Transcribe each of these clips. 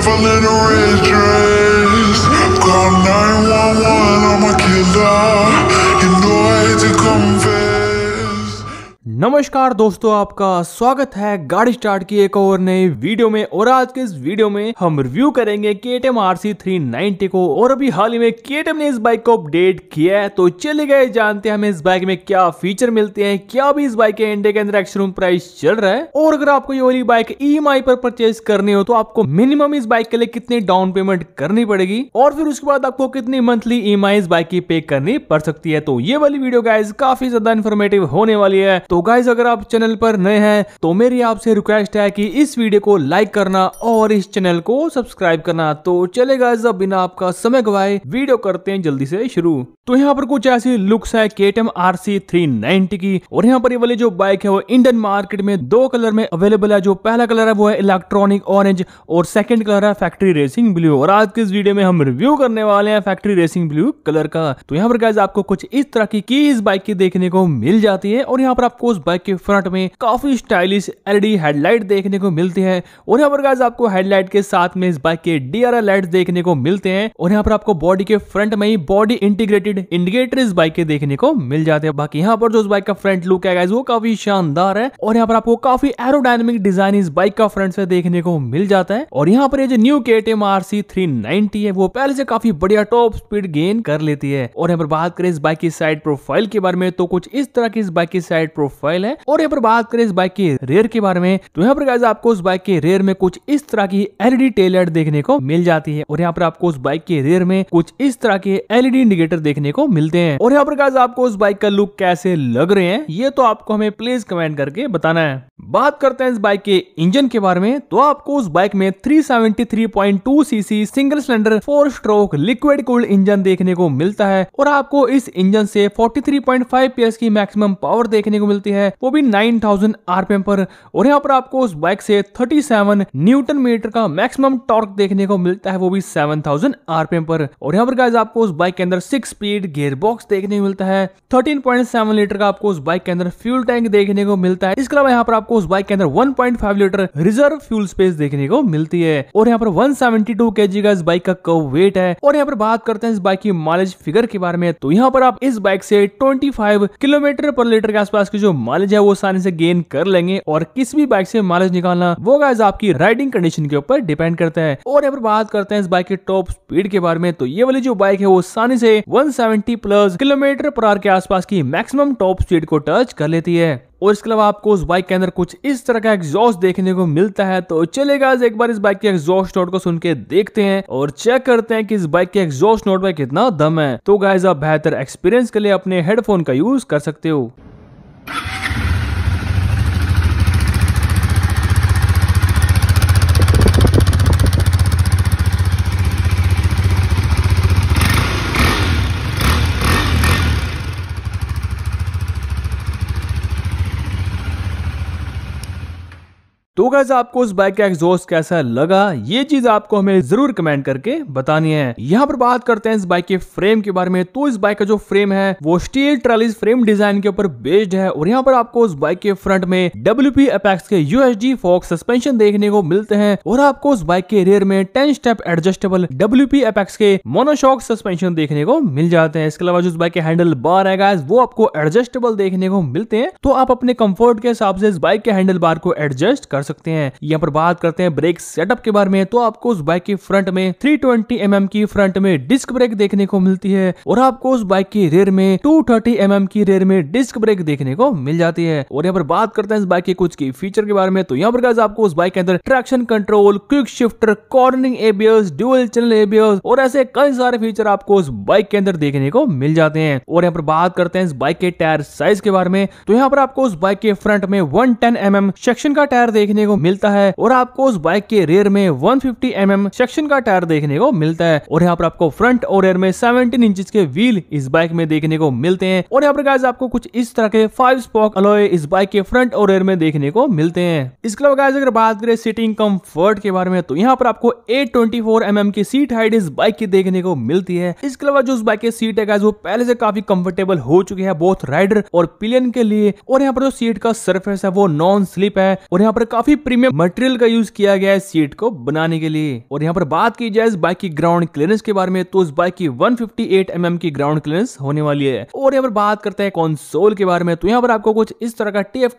Chevrolet red dress. Call 911, I'm a killer. You know I hate to come. नमस्कार दोस्तों आपका स्वागत है गाड़ी स्टार्ट की एक और नई वीडियो में और आज के इस वीडियो में हम रिव्यू करेंगे के M R C three ninety को और अभी हाल ही में के ने इस बाइक को अपडेट किया है तो चले गए जानते हैं हमें इस बाइक में क्या फीचर मिलते हैं क्या अभी इस बाइक के इंडिया के अंदर एक्सरूम प्राइस चल रहा है और अगर आपको ये वाली बाइक ई e पर परचेज करनी हो तो आपको मिनिमम इस बाइक के लिए कितनी डाउन पेमेंट करनी पड़ेगी और फिर उसके बाद आपको कितनी मंथली ई e इस बाइक की पे करनी पड़ सकती है तो ये वाली वीडियो गाइज काफी ज्यादा इन्फॉर्मेटिव होने वाली है तो तो गाइज अगर आप चैनल पर नए हैं तो मेरी आपसे रिक्वेस्ट है कि इस वीडियो को लाइक करना और इस चैनल को सब्सक्राइब करना तो चले गाइज अब बिना आपका समय गवाए वीडियो करते हैं जल्दी से शुरू तो यहाँ पर कुछ ऐसी लुक्स है K T M R C three ninety की और यहाँ पर ये वाली जो बाइक है वो इंडियन मार्केट में दो कलर में अवेलेबल है जो पहला कलर है वो है इलेक्ट्रॉनिक ऑरेंज और सेकंड कलर है फैक्ट्री रेसिंग ब्लू और आज के इस वीडियो में हम रिव्यू करने वाले हैं फैक्ट्री रेसिंग ब्लू कलर का तो यहाँ पर गैस आपको कुछ इस तरह की, की इस बाइक की देखने को मिल जाती है और यहाँ पर आपको उस बाइक के फ्रंट में काफी स्टाइलिश एलईडी हेडलाइट देखने को मिलती है और यहाँ पर गाइज आपको हेडलाइट के साथ में इस बाइक के डीआरएल लाइट देखने को मिलते हैं और यहाँ पर आपको बॉडी के फ्रंट में ही बॉडी इंटीग्रेटेड इंडिकेटर इस बाइक के देखने को मिल जाते हैं बाकी यहाँ पर जो बाइक का फ्रंट लुक है गाइज वो काफी शानदार है और यहाँ पर आपको काफी एरोडाइनमिक डिजाइन इस बाइक का फ्रंट से देखने को मिल जाता है और यहाँ पर ये जो न्यू के टी है वो पहले से काफी बढ़िया टॉप स्पीड गेन कर लेती है और यहाँ पर बात करें इस बाइक की साइड प्रोफाइल के बारे में तो कुछ इस तरह की इस बाइक की साइड प्रोफाइल प्रोफाइल है और यहाँ पर बात करें इस बाइक के रेयर के बारे में तो यहाँ पर आपको उस बाइक के रेयर में कुछ इस तरह की एलईडी टेलर e देखने को मिल जाती है और यहाँ पर आपको उस बाइक के रेयर में कुछ इस तरह के एलईडी इंडिकेटर e देखने को मिलते हैं और यहाँ पर आपको उस बाइक का लुक कैसे लग रहे हैं ये तो आपको हमें प्लीज कमेंट करके बताना है बात करते हैं इस बाइक के इंजन के बारे में तो आपको उस बाइक में 373.2 cc single cylinder four stroke liquid cooled engine देखने को मिलता है और आपको इस इंजन से 43.5 पीएस की मैक्सिमम पावर देखने को मिलती चलती है वो भी 9000 आरपीएम पर और यहाँ पर आपको उस बाइक से 37 न्यूटन मीटर का मैक्सिमम टॉर्क देखने को मिलता है वो भी 7000 आरपीएम पर और यहाँ पर गाइज आपको उस बाइक के अंदर सिक्स स्पीड गेयर बॉक्स देखने को मिलता है 13.7 लीटर का आपको उस बाइक के अंदर फ्यूल टैंक देखने को मिलता है इसके अलावा यहाँ पर आपको उस बाइक के अंदर 1.5 लीटर रिजर्व फ्यूल स्पेस देखने को मिलती है और यहाँ पर 172 केजी का इस बाइक का कर्व वेट है और यहाँ पर बात करते हैं इस बाइक की माइलेज फिगर के बारे में तो यहाँ पर आप इस बाइक से 25 किलोमीटर पर लीटर के आसपास की जो जो माइलेज है वो आसानी से गेन कर लेंगे और किस भी बाइक से माइलेज निकालना वो गाइज आपकी राइडिंग कंडीशन के ऊपर डिपेंड करता है और अगर बात करते हैं इस बाइक के टॉप स्पीड के बारे में तो ये वाली जो बाइक है वो आसानी से 170 प्लस किलोमीटर पर आर के आसपास की मैक्सिमम टॉप स्पीड को टच कर लेती है और इसके अलावा आपको उस बाइक के अंदर कुछ इस तरह का एग्जॉस्ट देखने को मिलता है तो चलेगा एक बार इस बाइक के एग्जॉस्ट नोट को सुन के देखते हैं और चेक करते हैं कि इस बाइक के एग्जॉस्ट नोट में कितना दम है तो गाइज आप बेहतर एक्सपीरियंस के लिए अपने हेडफोन का यूज कर सकते हो तो गैस आपको उस बाइक का एग्जॉस्ट कैसा लगा ये चीज आपको हमें जरूर कमेंट करके बतानी है यहाँ पर बात करते हैं इस बाइक के फ्रेम के बारे में तो इस बाइक का जो फ्रेम है वो स्टील ट्रेलिस फ्रेम डिजाइन के ऊपर बेस्ड है और यहाँ पर आपको उस बाइक के फ्रंट में डब्ल्यू पी एपेक्स के यूएसडी फोक सस्पेंशन देखने को मिलते हैं और आपको उस बाइक के रेयर में ten step adjustable W P apex के मोनोशॉक सस्पेंशन देखने को मिल जाते हैं इसके अलावा जो बाइक के हैंडल बार है गैस वो आपको एडजस्टेबल देखने को मिलते हैं तो आप अपने कम्फर्ट के हिसाब से इस बाइक के हैंडल बार को एडजस्ट कर सकते हैं यहाँ पर बात करते हैं ब्रेक सेटअप के बारे में तो आपको उस बाइक के फ्रंट में थ्री ट्वेंटी mm की फ्रंट में डिस्क ब्रेक देखने को मिलती है और आपको उस बाइक के रेयर में टू थर्टी mm की रेयर में डिस्क ब्रेक देखने को मिल जाती है और यहाँ पर बात करते हैं इस बाइक के कुछ की फीचर के बारे में तो यहाँ पर आपको उस बाइक के अंदर traction control quick shifter cornering ABS dual channel ABS और ऐसे कई सारे फीचर आपको उस बाइक के अंदर देखने को मिल जाते हैं और यहाँ पर बात करते हैं इस बाइक के टायर साइज के बारे में तो यहाँ पर आपको उस बाइक के फ्रंट में वन टेन एम सेक्शन का टायर देखने देखने को मिलता है और आपको उस बाइक के रेयर में वन फिफ्टी mm सेक्शन का टायर देखने को मिलता है और यहाँ पर आपको फ्रंट और रेयर में सेवनटीन इंच के व्हील इस बाइक में देखने को मिलते हैं और यहाँ पर गाइज आपको कुछ इस तरह के फाइव स्पॉक अलॉय इस बाइक के फ्रंट और रेयर में देखने को मिलते हैं इसके अलावा गाइज अगर बात करें सीटिंग कम्फर्ट के बारे में तो यहाँ पर आपको एट ट्वेंटी mm की सीट हाइट इस बाइक की देखने को मिलती है इसके अलावा जो उस बाइक की सीट है वो पहले से काफी कंफर्टेबल हो चुकी है बोथ राइडर और पिलियन के लिए और यहाँ पर जो सीट का सरफेस है वो नॉन स्लिप है और यहाँ पर काफी काफी प्रीमियम मटेरियल का यूज किया गया है सीट को बनाने के लिए और यहाँ पर बात की जाए इस बाइक की ग्राउंड क्लियरेंस के बारे में तो इस बाइक की 158 mm की ग्राउंड क्लियरेंस होने वाली है और यहाँ पर बात करते हैं कॉन्सोल के बारे में तो यहाँ पर आपको कुछ इस तरह का टी एफ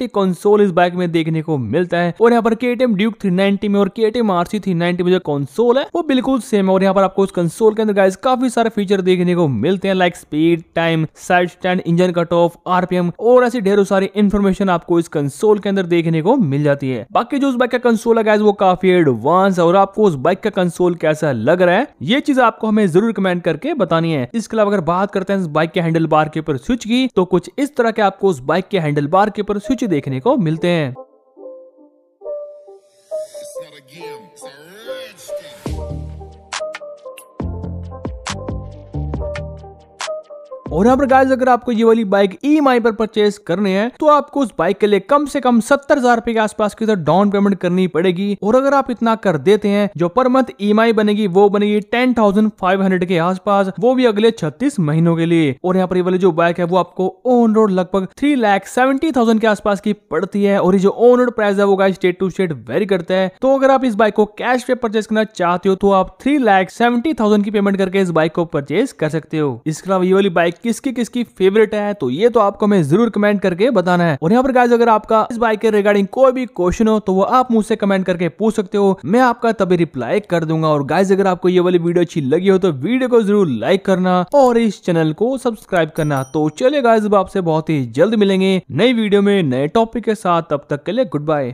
इस बाइक में देखने को मिलता है और यहाँ पर के ड्यूक थ्री में और के एम आरसी थ्री में जो कंसोल है वो बिल्कुल सेम है और यहाँ पर आपको उस कंसोल के अंदर गाइस काफी सारे फीचर देखने को मिलते हैं like speed time side stand engine cut off RPM और ऐसी ढेरों सारी इन्फॉर्मेशन आपको इस कंसोल के अंदर देखने को मिल जाती है बाकी जो उस बाइक का कंसोल है वो काफी एडवांस है और आपको उस बाइक का कंसोल कैसा लग रहा है ये चीज आपको हमें जरूर कमेंट करके बतानी है इसके अलावा अगर बात करते हैं इस बाइक के हैंडल बार के ऊपर स्विच की तो कुछ इस तरह के आपको उस बाइक के हैंडल बार के ऊपर स्विच देखने को मिलते हैं और यहाँ पर गाइज अगर आपको ये वाली बाइक ई e पर परचेज करनी है तो आपको उस बाइक के लिए कम से कम सत्तर हजार रुपए के आसपास की डाउन पेमेंट करनी पड़ेगी और अगर आप इतना कर देते हैं जो पर मंथ ई e बनेगी वो बनेगी टेन थाउजेंड फाइव हंड्रेड के आसपास वो भी अगले छत्तीस महीनों के लिए और यहाँ पर ये वाली जो बाइक है वो आपको ऑन रोड लगभग थ्री लाख सेवेंटी थाउजेंड के आसपास की पड़ती है और ये जो ऑन रोड प्राइस है वो guys state to state vary करता है तो अगर आप इस बाइक को कैश पे परचेज करना चाहते हो तो आप थ्री लाख सेवेंटी थाउजेंड की पेमेंट करके इस बाइक को परचेज कर सकते हो इसके अलावा ये वाली बाइक किसकी किसकी फेवरेट है तो ये तो आपको हमें जरूर कमेंट करके बताना है और यहाँ पर गाइज अगर आपका इस बाइक के रिगार्डिंग कोई भी क्वेश्चन हो तो वो आप मुझसे कमेंट करके पूछ सकते हो मैं आपका तभी रिप्लाई कर दूंगा और गाइज अगर आपको ये वाली वीडियो अच्छी लगी हो तो वीडियो को जरूर लाइक करना और इस चैनल को सब्सक्राइब करना तो चले गाइज आपसे बहुत ही जल्द मिलेंगे नई वीडियो में नए टॉपिक के साथ तब तक के लिए गुड बाय